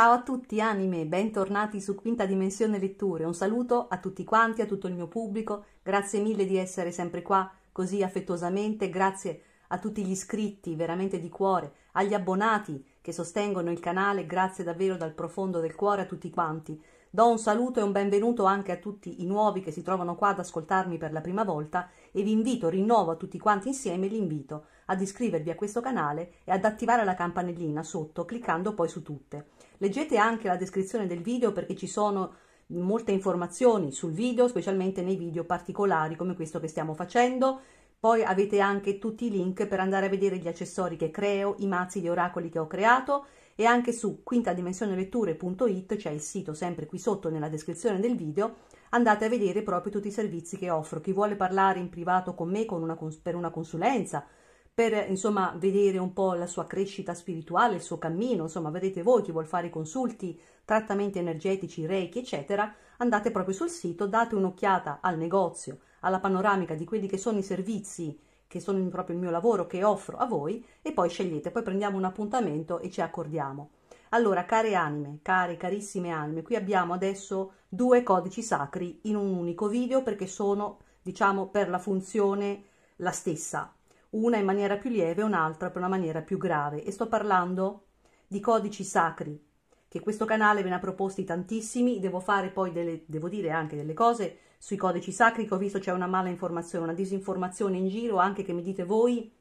Ciao a tutti anime, bentornati su Quinta Dimensione Letture. Un saluto a tutti quanti, a tutto il mio pubblico. Grazie mille di essere sempre qua così affettuosamente. Grazie a tutti gli iscritti, veramente di cuore, agli abbonati che sostengono il canale. Grazie davvero dal profondo del cuore a tutti quanti. Do un saluto e un benvenuto anche a tutti i nuovi che si trovano qua ad ascoltarmi per la prima volta e vi invito, rinnovo a tutti quanti insieme l'invito ad iscrivervi a questo canale e ad attivare la campanellina sotto cliccando poi su tutte. Leggete anche la descrizione del video perché ci sono molte informazioni sul video, specialmente nei video particolari come questo che stiamo facendo. Poi avete anche tutti i link per andare a vedere gli accessori che creo, i mazzi di oracoli che ho creato e anche su quintadimensioneletture.it, c'è il sito sempre qui sotto nella descrizione del video, andate a vedere proprio tutti i servizi che offro. Chi vuole parlare in privato con me con una, per una consulenza per insomma vedere un po' la sua crescita spirituale, il suo cammino, insomma vedete voi chi vuol fare i consulti, trattamenti energetici, reiki eccetera, andate proprio sul sito, date un'occhiata al negozio, alla panoramica di quelli che sono i servizi che sono proprio il mio lavoro che offro a voi e poi scegliete, poi prendiamo un appuntamento e ci accordiamo. Allora, care anime, care carissime anime, qui abbiamo adesso due codici sacri in un unico video perché sono, diciamo, per la funzione la stessa, una in maniera più lieve e un'altra per una maniera più grave. E sto parlando di codici sacri, che questo canale ve ne ha proposti tantissimi, devo fare poi delle, devo dire anche delle cose sui codici sacri, che ho visto c'è una mala informazione, una disinformazione in giro, anche che mi dite voi,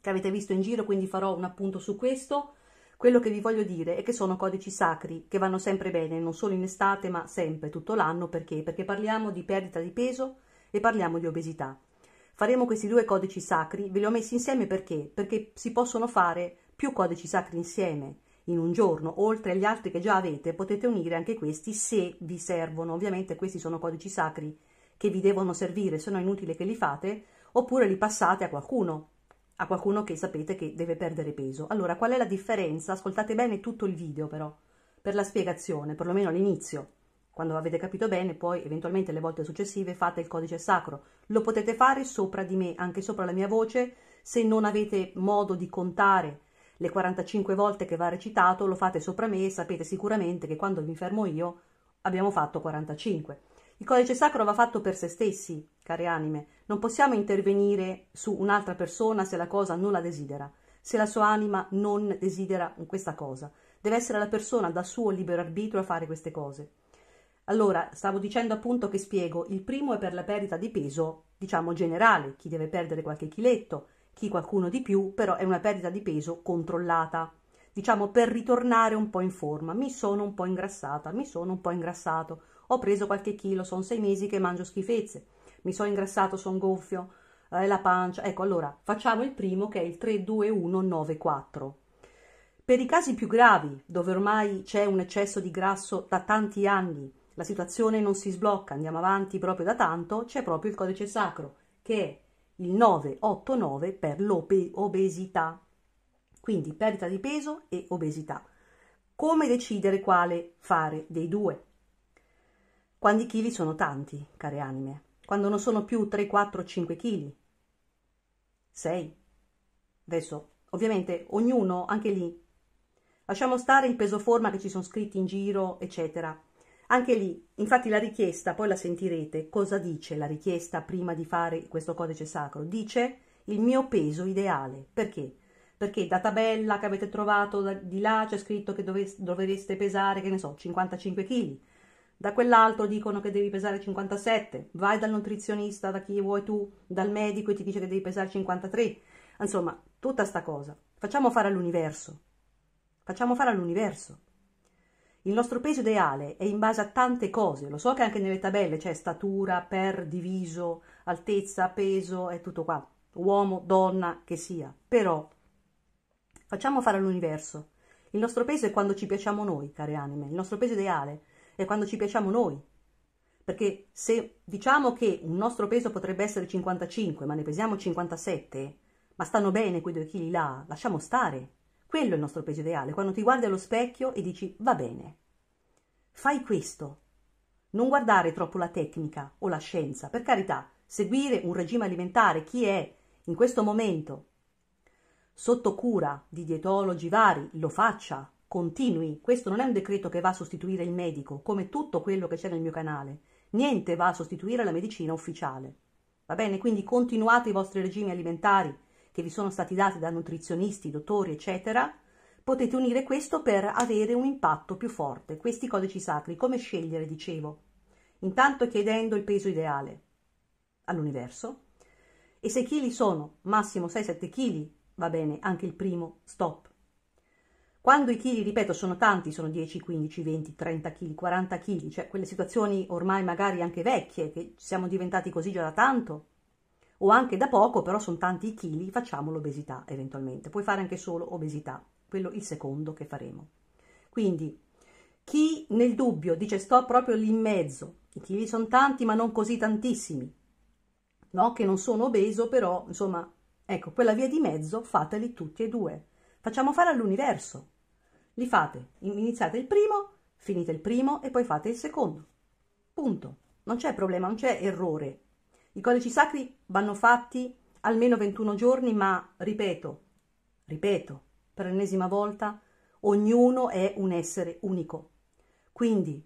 che avete visto in giro, quindi farò un appunto su questo. Quello che vi voglio dire è che sono codici sacri che vanno sempre bene, non solo in estate, ma sempre, tutto l'anno, perché? Perché parliamo di perdita di peso e parliamo di obesità. Faremo questi due codici sacri, ve li ho messi insieme perché? Perché si possono fare più codici sacri insieme in un giorno, oltre agli altri che già avete, potete unire anche questi se vi servono. Ovviamente questi sono codici sacri che vi devono servire, se no è inutile che li fate, oppure li passate a qualcuno, a qualcuno che sapete che deve perdere peso. Allora, qual è la differenza? Ascoltate bene tutto il video però, per la spiegazione, perlomeno all'inizio. Quando avete capito bene, poi eventualmente le volte successive fate il codice sacro. Lo potete fare sopra di me, anche sopra la mia voce, se non avete modo di contare le 45 volte che va recitato, lo fate sopra me e sapete sicuramente che quando mi fermo io abbiamo fatto 45. Il codice sacro va fatto per se stessi, care anime. Non possiamo intervenire su un'altra persona se la cosa non la desidera, se la sua anima non desidera questa cosa. Deve essere la persona da suo libero arbitrio a fare queste cose. Allora, stavo dicendo appunto che spiego, il primo è per la perdita di peso, diciamo generale, chi deve perdere qualche chiletto, chi qualcuno di più, però è una perdita di peso controllata, diciamo per ritornare un po' in forma, mi sono un po' ingrassata, mi sono un po' ingrassato, ho preso qualche chilo, sono sei mesi che mangio schifezze, mi sono ingrassato, sono gonfio, eh, la pancia, ecco allora facciamo il primo che è il 32194. Per i casi più gravi, dove ormai c'è un eccesso di grasso da tanti anni, la situazione non si sblocca, andiamo avanti proprio da tanto, c'è proprio il codice sacro che è il 989 per l'obesità. Quindi perdita di peso e obesità. Come decidere quale fare dei due? Quando i chili sono tanti, care anime? Quando non sono più 3, 4, 5 chili? 6. Adesso, ovviamente, ognuno anche lì. Lasciamo stare il peso forma che ci sono scritti in giro, eccetera anche lì, infatti la richiesta, poi la sentirete, cosa dice la richiesta prima di fare questo codice sacro? Dice il mio peso ideale. Perché? Perché da tabella che avete trovato da, di là c'è scritto che dove, dovreste pesare, che ne so, 55 kg. Da quell'altro dicono che devi pesare 57. Vai dal nutrizionista, da chi vuoi tu, dal medico e ti dice che devi pesare 53. Insomma, tutta sta cosa. Facciamo fare all'universo. Facciamo fare all'universo. Il nostro peso ideale è in base a tante cose, lo so che anche nelle tabelle c'è statura, per, diviso, altezza, peso è tutto qua, uomo, donna, che sia, però facciamo fare all'universo. Il nostro peso è quando ci piacciamo noi, care anime, il nostro peso ideale è quando ci piacciamo noi. Perché se diciamo che un nostro peso potrebbe essere 55, ma ne pesiamo 57, ma stanno bene quei due chili là, lasciamo stare, quello è il nostro peso ideale, quando ti guardi allo specchio e dici va bene, fai questo. Non guardare troppo la tecnica o la scienza, per carità, seguire un regime alimentare, chi è in questo momento sotto cura di dietologi vari, lo faccia, continui, questo non è un decreto che va a sostituire il medico, come tutto quello che c'è nel mio canale, niente va a sostituire la medicina ufficiale. Va bene, quindi continuate i vostri regimi alimentari, che vi sono stati dati da nutrizionisti, dottori, eccetera, potete unire questo per avere un impatto più forte. Questi codici sacri, come scegliere, dicevo? Intanto chiedendo il peso ideale all'universo e se i chili sono massimo 6-7 kg, va bene, anche il primo stop. Quando i chili, ripeto, sono tanti, sono 10, 15, 20, 30 kg, 40 kg, cioè quelle situazioni ormai magari anche vecchie, che siamo diventati così già da tanto, o anche da poco, però sono tanti i chili, facciamo l'obesità eventualmente. Puoi fare anche solo obesità, quello il secondo che faremo. Quindi chi nel dubbio dice sto proprio lì in mezzo, i chili sono tanti ma non così tantissimi, no? che non sono obeso però, insomma, ecco, quella via di mezzo fateli tutti e due. Facciamo fare all'universo. Li fate, iniziate il primo, finite il primo e poi fate il secondo. Punto. Non c'è problema, non c'è errore, i codici sacri vanno fatti almeno 21 giorni, ma ripeto, ripeto, per l'ennesima volta, ognuno è un essere unico. Quindi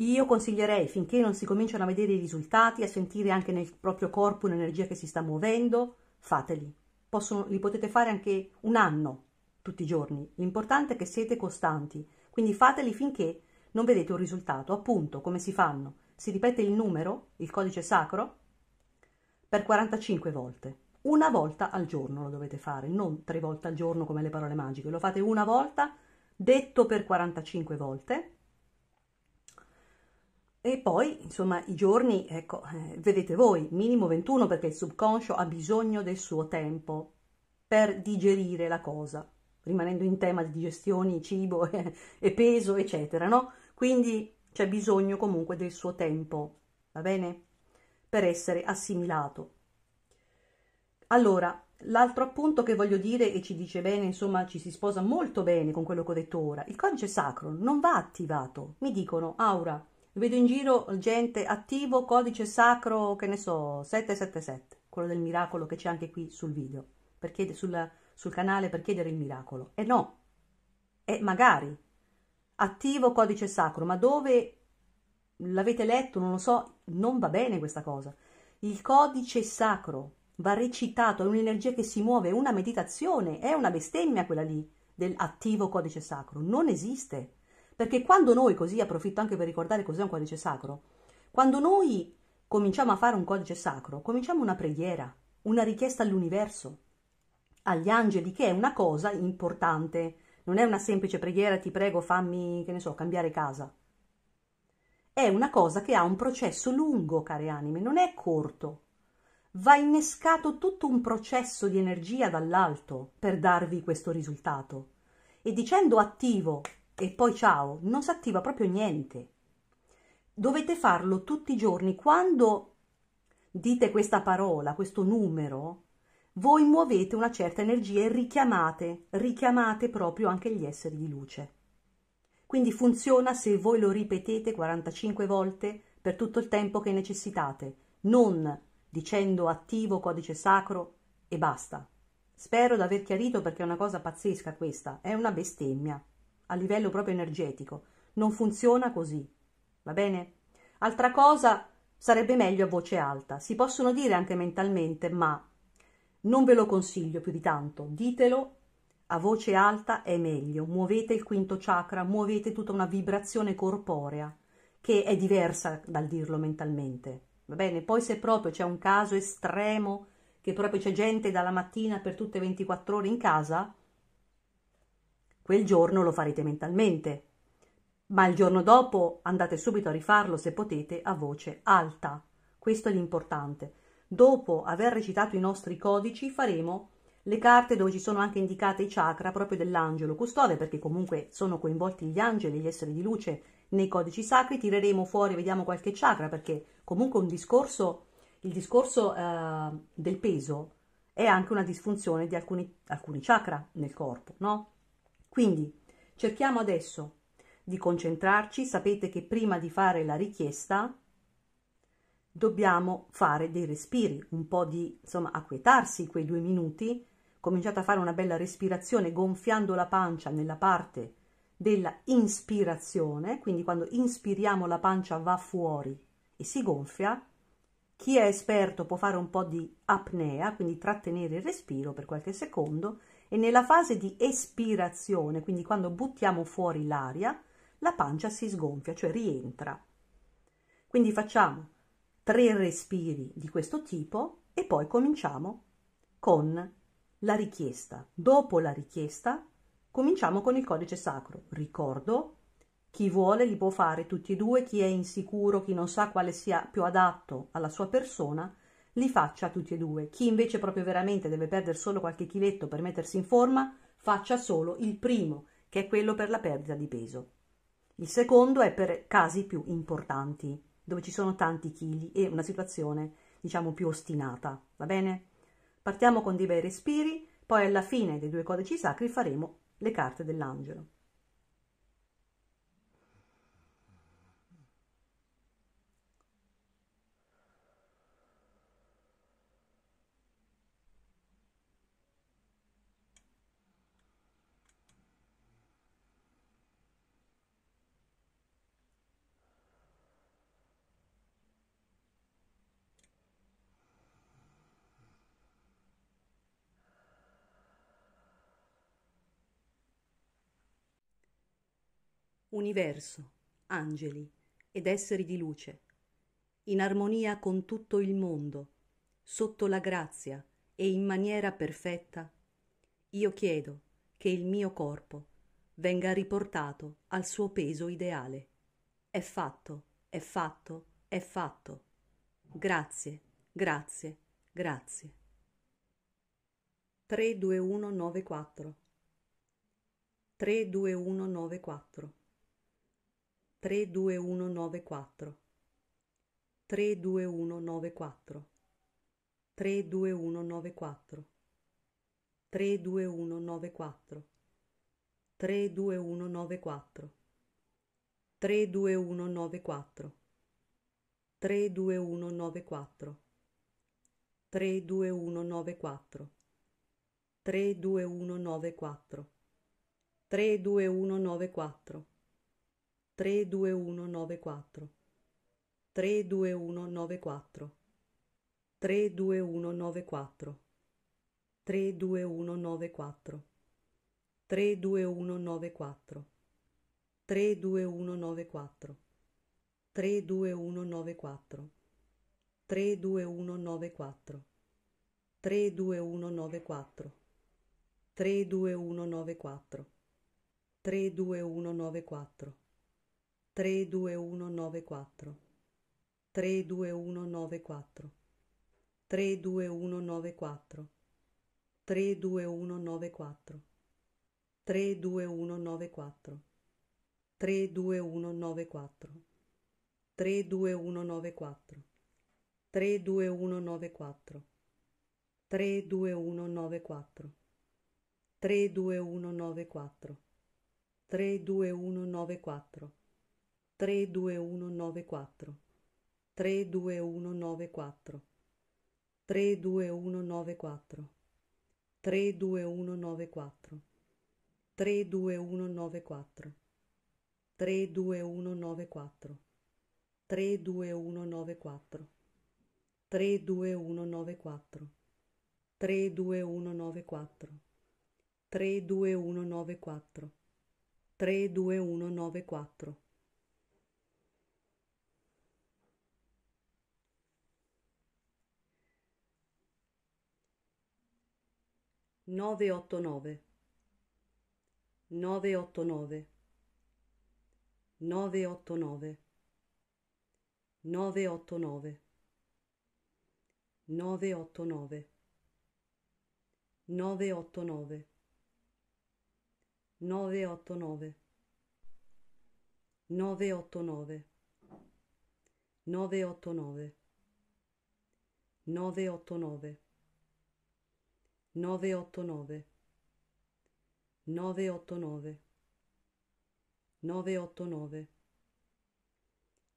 io consiglierei finché non si cominciano a vedere i risultati, a sentire anche nel proprio corpo un'energia che si sta muovendo, fateli. Possono, li potete fare anche un anno, tutti i giorni. L'importante è che siete costanti, quindi fateli finché non vedete un risultato. Appunto, come si fanno? Si ripete il numero, il codice sacro, per 45 volte. Una volta al giorno lo dovete fare, non tre volte al giorno come le parole magiche, lo fate una volta detto per 45 volte. E poi, insomma, i giorni, ecco, eh, vedete voi, minimo 21 perché il subconscio ha bisogno del suo tempo per digerire la cosa, rimanendo in tema di digestioni, cibo e, peso, eccetera, no? Quindi c'è bisogno comunque del suo tempo, va bene? per essere assimilato. Allora, l'altro appunto che voglio dire e ci dice bene, insomma, ci si sposa molto bene con quello che ho detto ora, il codice sacro non va attivato. Mi dicono, Aura, vedo in giro gente attivo codice sacro, che ne so, 777, quello del miracolo che c'è anche qui sul video, per chiedere, sul, sul canale per chiedere il miracolo. E no, e magari attivo codice sacro, ma dove l'avete letto, non lo so, non va bene questa cosa. Il codice sacro va recitato, è un'energia che si muove, è una meditazione, è una bestemmia quella lì dell'attivo codice sacro, non esiste. Perché quando noi, così approfitto anche per ricordare cos'è un codice sacro, quando noi cominciamo a fare un codice sacro, cominciamo una preghiera, una richiesta all'universo, agli angeli, che è una cosa importante, non è una semplice preghiera, ti prego fammi, che ne so, cambiare casa è una cosa che ha un processo lungo, care anime, non è corto. Va innescato tutto un processo di energia dall'alto per darvi questo risultato. E dicendo attivo e poi ciao, non si attiva proprio niente. Dovete farlo tutti i giorni. Quando dite questa parola, questo numero, voi muovete una certa energia e richiamate, richiamate proprio anche gli esseri di luce. Quindi funziona se voi lo ripetete 45 volte per tutto il tempo che necessitate, non dicendo attivo codice sacro e basta. Spero di aver chiarito perché è una cosa pazzesca questa, è una bestemmia a livello proprio energetico. Non funziona così, va bene? Altra cosa sarebbe meglio a voce alta, si possono dire anche mentalmente, ma non ve lo consiglio più di tanto, ditelo a voce alta è meglio, muovete il quinto chakra, muovete tutta una vibrazione corporea che è diversa dal dirlo mentalmente. Va bene? Poi se proprio c'è un caso estremo che proprio c'è gente dalla mattina per tutte 24 ore in casa, quel giorno lo farete mentalmente. Ma il giorno dopo andate subito a rifarlo se potete a voce alta. Questo è l'importante. Dopo aver recitato i nostri codici faremo le carte dove ci sono anche indicate i chakra proprio dell'angelo custode, perché comunque sono coinvolti gli angeli, gli esseri di luce nei codici sacri, tireremo fuori, vediamo qualche chakra, perché comunque discorso, il discorso eh, del peso è anche una disfunzione di alcuni, alcuni chakra nel corpo, no? Quindi cerchiamo adesso di concentrarci, sapete che prima di fare la richiesta dobbiamo fare dei respiri, un po' di, insomma, acquietarsi quei due minuti cominciate a fare una bella respirazione gonfiando la pancia nella parte della inspirazione, quindi quando inspiriamo la pancia va fuori e si gonfia. Chi è esperto può fare un po' di apnea, quindi trattenere il respiro per qualche secondo e nella fase di espirazione, quindi quando buttiamo fuori l'aria, la pancia si sgonfia, cioè rientra. Quindi facciamo tre respiri di questo tipo e poi cominciamo con la richiesta. Dopo la richiesta cominciamo con il codice sacro. Ricordo, chi vuole li può fare tutti e due, chi è insicuro, chi non sa quale sia più adatto alla sua persona, li faccia tutti e due. Chi invece proprio veramente deve perdere solo qualche chiletto per mettersi in forma, faccia solo il primo, che è quello per la perdita di peso. Il secondo è per casi più importanti, dove ci sono tanti chili e una situazione, diciamo, più ostinata, va bene? Partiamo con dei bei respiri, poi alla fine dei due codici sacri faremo le carte dell'angelo. universo, angeli ed esseri di luce, in armonia con tutto il mondo, sotto la grazia e in maniera perfetta, io chiedo che il mio corpo venga riportato al suo peso ideale. È fatto, è fatto, è fatto. Grazie, grazie, grazie. 32194 32194 32194 32194 32194 32194 32194 32194 32194 32194 32194 32194 32194 32194 32194 32194 32194 32194 32194 32194 32194 32194 32194 32194 32194 32194 32194 32194 32194 32194 32194 32194 32194 32194 32194 32194 32194 32194 32194 32194 32194 32194 32194 32194 32194 989 989 989 989 989 989 989 989 989 989 989 989 989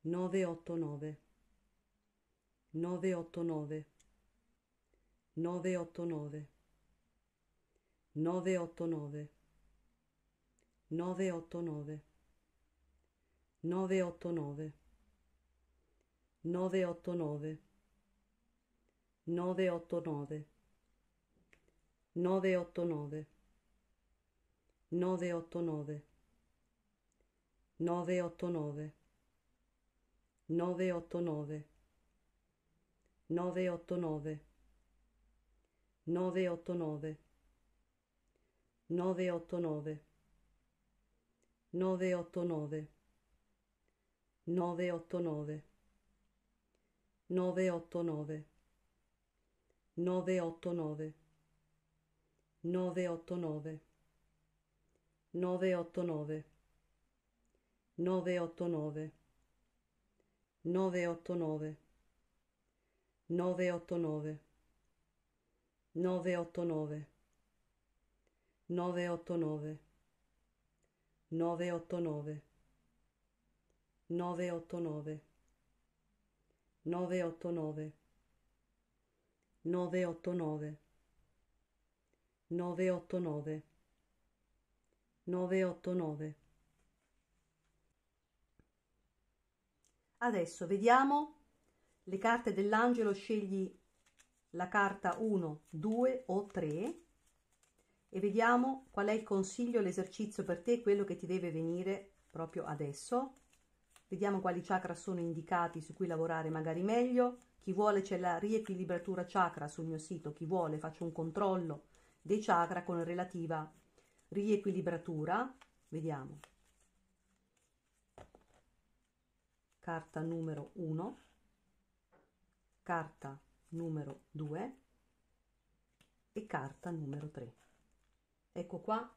989 989 989 989 989 989 989 989 989 989 989 989 989 989 989 989 989 989 989 989 989 989 989 989 989 989 989 989 989 989 989 989 Adesso vediamo le carte dell'angelo, scegli la carta 1, 2 o 3 e vediamo qual è il consiglio, l'esercizio per te, quello che ti deve venire proprio adesso. Vediamo quali chakra sono indicati su cui lavorare magari meglio. Chi vuole c'è la riequilibratura chakra sul mio sito, chi vuole faccio un controllo dei chakra con relativa riequilibratura. Vediamo. Carta numero 1, carta numero 2 e carta numero 3. Ecco qua,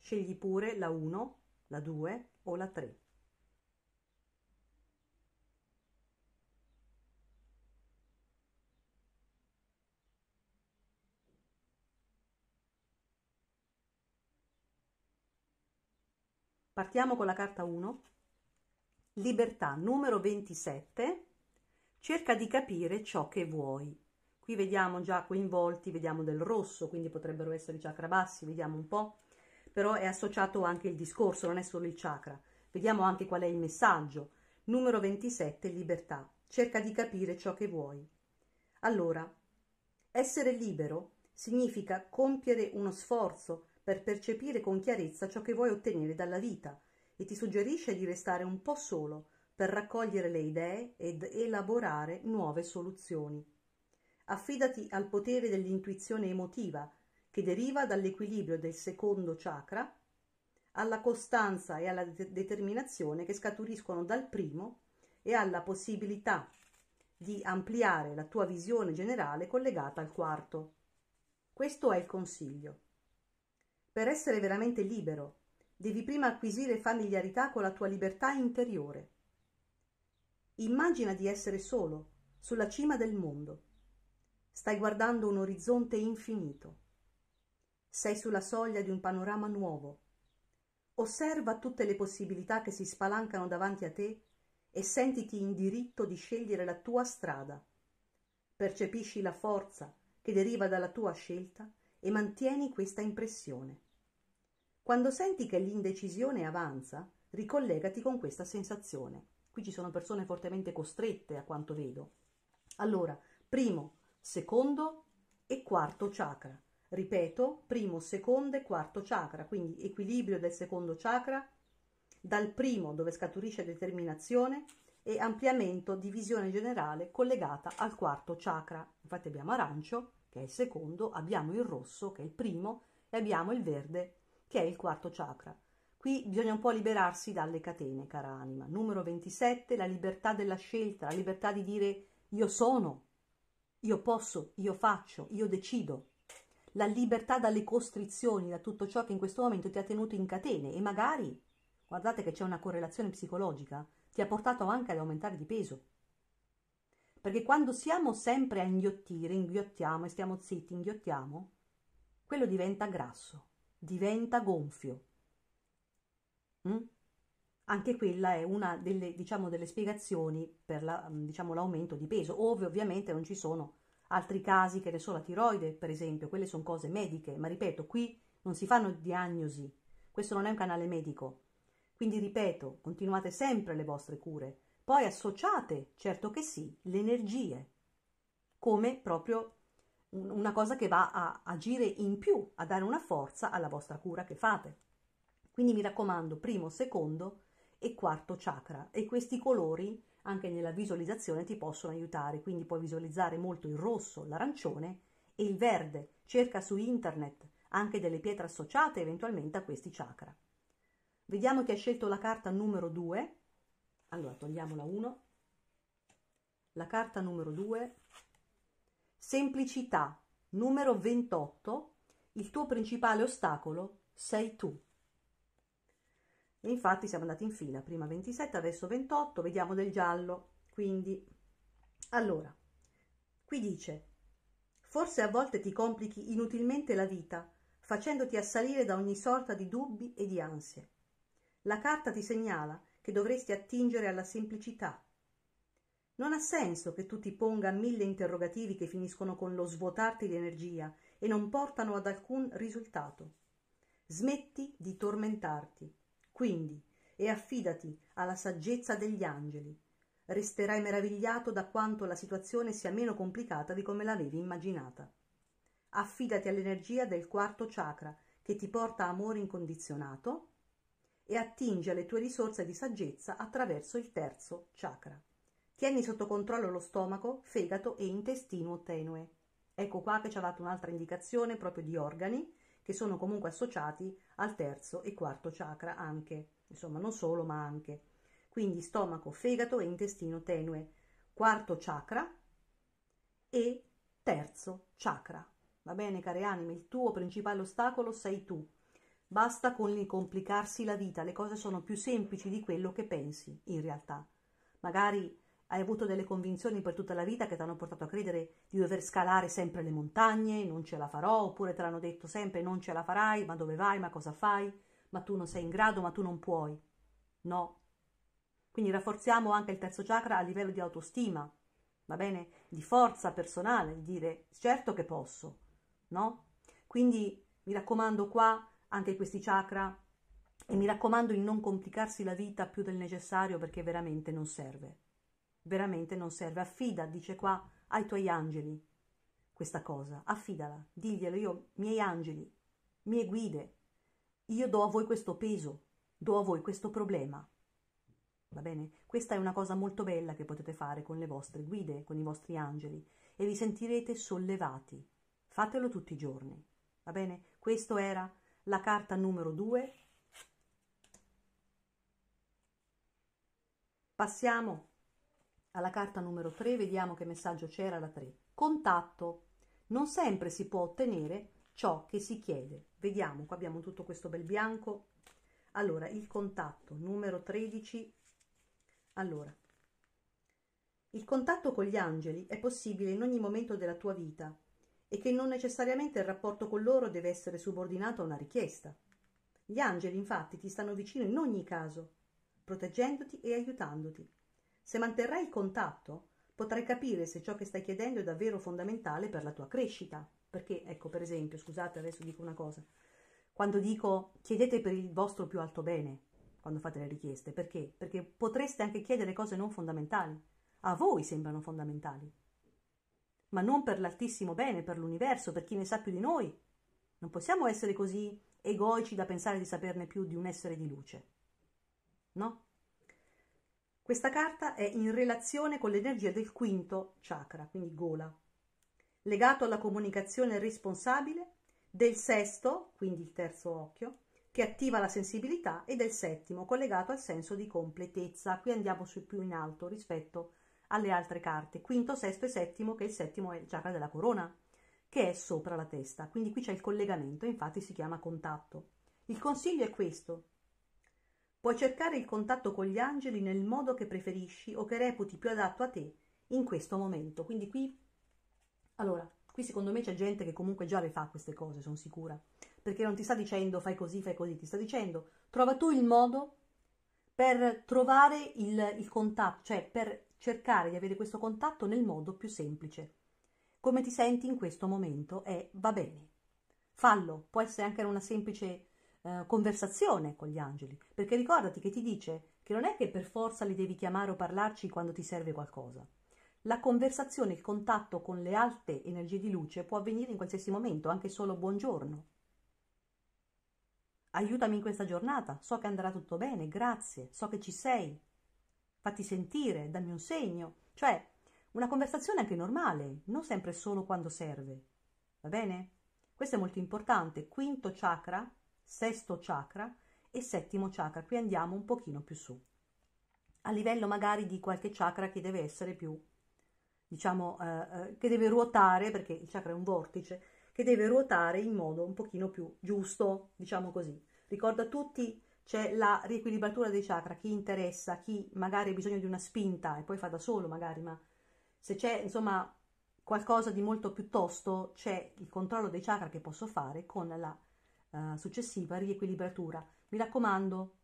scegli pure la 1, la 2 o la 3. Partiamo con la carta 1. Libertà numero 27. Cerca di capire ciò che vuoi. Qui vediamo già coinvolti, vediamo del rosso, quindi potrebbero essere i chakra bassi, vediamo un po', però è associato anche il discorso, non è solo il chakra. Vediamo anche qual è il messaggio. Numero 27, libertà. Cerca di capire ciò che vuoi. Allora, essere libero significa compiere uno sforzo per percepire con chiarezza ciò che vuoi ottenere dalla vita e ti suggerisce di restare un po' solo per raccogliere le idee ed elaborare nuove soluzioni. Affidati al potere dell'intuizione emotiva che deriva dall'equilibrio del secondo chakra, alla costanza e alla de- determinazione che scaturiscono dal primo e alla possibilità di ampliare la tua visione generale collegata al quarto. Questo è il consiglio. Per essere veramente libero, devi prima acquisire familiarità con la tua libertà interiore. Immagina di essere solo, sulla cima del mondo. Stai guardando un orizzonte infinito. Sei sulla soglia di un panorama nuovo. Osserva tutte le possibilità che si spalancano davanti a te e sentiti in diritto di scegliere la tua strada. Percepisci la forza che deriva dalla tua scelta e mantieni questa impressione. Quando senti che l'indecisione avanza, ricollegati con questa sensazione. Qui ci sono persone fortemente costrette, a quanto vedo. Allora, primo, secondo e quarto chakra. Ripeto, primo, secondo e quarto chakra, quindi equilibrio del secondo chakra, dal primo dove scaturisce determinazione e ampliamento di visione generale collegata al quarto chakra. Infatti abbiamo arancio, che è il secondo, abbiamo il rosso, che è il primo, e abbiamo il verde, che è il quarto chakra. Qui bisogna un po' liberarsi dalle catene, cara anima. Numero 27, la libertà della scelta, la libertà di dire io sono, io posso, io faccio, io decido. La libertà dalle costrizioni, da tutto ciò che in questo momento ti ha tenuto in catene e magari, guardate che c'è una correlazione psicologica, ti ha portato anche ad aumentare di peso. Perché quando siamo sempre a inghiottire, inghiottiamo e stiamo zitti, inghiottiamo, quello diventa grasso diventa gonfio. Mm? Anche quella è una delle, diciamo, delle spiegazioni per la, mm, diciamo, l'aumento di peso, ove ovviamente non ci sono altri casi che ne so la tiroide, per esempio, quelle sono cose mediche, ma ripeto, qui non si fanno diagnosi, questo non è un canale medico. Quindi ripeto, continuate sempre le vostre cure, poi associate, certo che sì, le energie, come proprio una cosa che va a agire in più, a dare una forza alla vostra cura che fate. Quindi mi raccomando, primo, secondo e quarto chakra e questi colori anche nella visualizzazione ti possono aiutare, quindi puoi visualizzare molto il rosso, l'arancione e il verde. Cerca su internet anche delle pietre associate eventualmente a questi chakra. Vediamo chi ha scelto la carta numero 2. Allora, togliamola la 1. La carta numero 2 Semplicità, numero 28, il tuo principale ostacolo sei tu. E infatti siamo andati in fila, prima 27, adesso 28, vediamo del giallo. Quindi, allora, qui dice, forse a volte ti complichi inutilmente la vita, facendoti assalire da ogni sorta di dubbi e di ansie. La carta ti segnala che dovresti attingere alla semplicità, non ha senso che tu ti ponga mille interrogativi che finiscono con lo svuotarti di energia e non portano ad alcun risultato. Smetti di tormentarti, quindi, e affidati alla saggezza degli angeli. Resterai meravigliato da quanto la situazione sia meno complicata di come l'avevi immaginata. Affidati all'energia del quarto chakra che ti porta amore incondizionato e attingi alle tue risorse di saggezza attraverso il terzo chakra. Tieni sotto controllo lo stomaco, fegato e intestino tenue. Ecco qua che ci ha dato un'altra indicazione proprio di organi che sono comunque associati al terzo e quarto chakra anche, insomma non solo ma anche. Quindi stomaco, fegato e intestino tenue, quarto chakra e terzo chakra. Va bene care anime, il tuo principale ostacolo sei tu. Basta con il complicarsi la vita, le cose sono più semplici di quello che pensi in realtà. Magari hai avuto delle convinzioni per tutta la vita che ti hanno portato a credere di dover scalare sempre le montagne, non ce la farò, oppure te l'hanno detto sempre non ce la farai, ma dove vai, ma cosa fai, ma tu non sei in grado, ma tu non puoi. No. Quindi rafforziamo anche il terzo chakra a livello di autostima, va bene? Di forza personale, di dire certo che posso, no? Quindi mi raccomando qua anche questi chakra e mi raccomando di non complicarsi la vita più del necessario perché veramente non serve. Veramente non serve, affida, dice qua, ai tuoi angeli questa cosa, affidala, diglielo io, miei angeli, mie guide, io do a voi questo peso, do a voi questo problema. Va bene? Questa è una cosa molto bella che potete fare con le vostre guide, con i vostri angeli e vi sentirete sollevati. Fatelo tutti i giorni. Va bene? Questa era la carta numero 2. Passiamo alla carta numero 3 vediamo che messaggio c'era la 3. Contatto. Non sempre si può ottenere ciò che si chiede. Vediamo, qua abbiamo tutto questo bel bianco. Allora, il contatto, numero 13. Allora, il contatto con gli angeli è possibile in ogni momento della tua vita e che non necessariamente il rapporto con loro deve essere subordinato a una richiesta. Gli angeli infatti ti stanno vicino in ogni caso, proteggendoti e aiutandoti se manterrai il contatto, potrai capire se ciò che stai chiedendo è davvero fondamentale per la tua crescita. Perché, ecco, per esempio, scusate, adesso dico una cosa. Quando dico chiedete per il vostro più alto bene, quando fate le richieste, perché? Perché potreste anche chiedere cose non fondamentali. A voi sembrano fondamentali. Ma non per l'altissimo bene, per l'universo, per chi ne sa più di noi. Non possiamo essere così egoici da pensare di saperne più di un essere di luce. No? Questa carta è in relazione con l'energia del quinto chakra, quindi gola, legato alla comunicazione responsabile, del sesto, quindi il terzo occhio, che attiva la sensibilità, e del settimo, collegato al senso di completezza. Qui andiamo su più in alto rispetto alle altre carte. Quinto, sesto e settimo, che il settimo è il chakra della corona, che è sopra la testa. Quindi qui c'è il collegamento, infatti si chiama contatto. Il consiglio è questo, Puoi cercare il contatto con gli angeli nel modo che preferisci o che reputi più adatto a te in questo momento. Quindi qui, allora, qui secondo me c'è gente che comunque già le fa queste cose, sono sicura, perché non ti sta dicendo fai così, fai così, ti sta dicendo trova tu il modo per trovare il, il contatto, cioè per cercare di avere questo contatto nel modo più semplice. Come ti senti in questo momento è eh, va bene. Fallo, può essere anche una semplice eh, conversazione con gli angeli, perché ricordati che ti dice che non è che per forza li devi chiamare o parlarci quando ti serve qualcosa. La conversazione, il contatto con le alte energie di luce può avvenire in qualsiasi momento, anche solo buongiorno. Aiutami in questa giornata, so che andrà tutto bene, grazie, so che ci sei. Fatti sentire, dammi un segno. Cioè, una conversazione anche normale, non sempre solo quando serve. Va bene? Questo è molto importante. Quinto chakra, sesto chakra e settimo chakra. Qui andiamo un pochino più su, a livello magari di qualche chakra che deve essere più, diciamo, eh, eh che deve ruotare, perché il chakra è un vortice, che deve ruotare in modo un pochino più giusto, diciamo così. Ricorda a tutti c'è la riequilibratura dei chakra, chi interessa, chi magari ha bisogno di una spinta e poi fa da solo magari, ma se c'è insomma qualcosa di molto piuttosto c'è il controllo dei chakra che posso fare con la eh, successiva riequilibratura. Mi raccomando,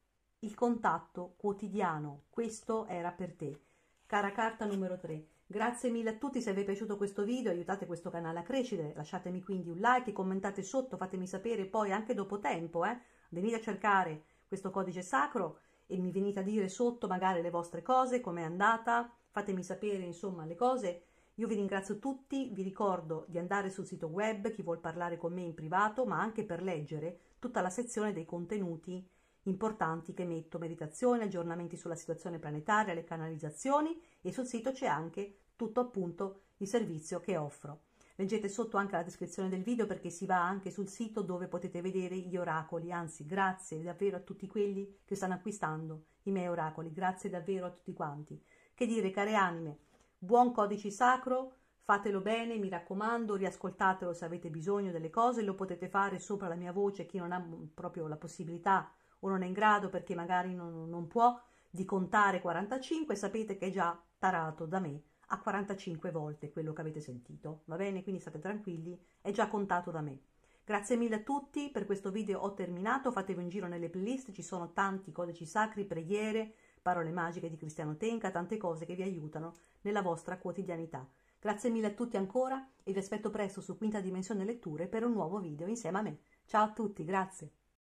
il contatto quotidiano, questo era per te. Cara carta numero 3. Grazie mille a tutti, se vi è piaciuto questo video aiutate questo canale a crescere, lasciatemi quindi un like, commentate sotto, fatemi sapere poi anche dopo tempo, eh? venite a cercare questo codice sacro e mi venite a dire sotto magari le vostre cose, com'è andata, fatemi sapere insomma le cose io vi ringrazio tutti, vi ricordo di andare sul sito web chi vuol parlare con me in privato, ma anche per leggere tutta la sezione dei contenuti importanti che metto, meditazione, aggiornamenti sulla situazione planetaria, le canalizzazioni e sul sito c'è anche tutto appunto il servizio che offro. Leggete sotto anche la descrizione del video perché si va anche sul sito dove potete vedere gli oracoli, anzi grazie davvero a tutti quelli che stanno acquistando i miei oracoli, grazie davvero a tutti quanti. Che dire care anime? Buon codice sacro, fatelo bene, mi raccomando, riascoltatelo se avete bisogno delle cose, lo potete fare sopra la mia voce, chi non ha proprio la possibilità o non è in grado perché magari non, non può di contare 45, sapete che è già tarato da me a 45 volte quello che avete sentito, va bene? Quindi state tranquilli, è già contato da me. Grazie mille a tutti, per questo video ho terminato, fatevi un giro nelle playlist, ci sono tanti codici sacri, preghiere, parole magiche di Cristiano Tenca, tante cose che vi aiutano nella vostra quotidianità. Grazie mille a tutti ancora e vi aspetto presto su Quinta Dimensione Letture per un nuovo video insieme a me. Ciao a tutti, grazie!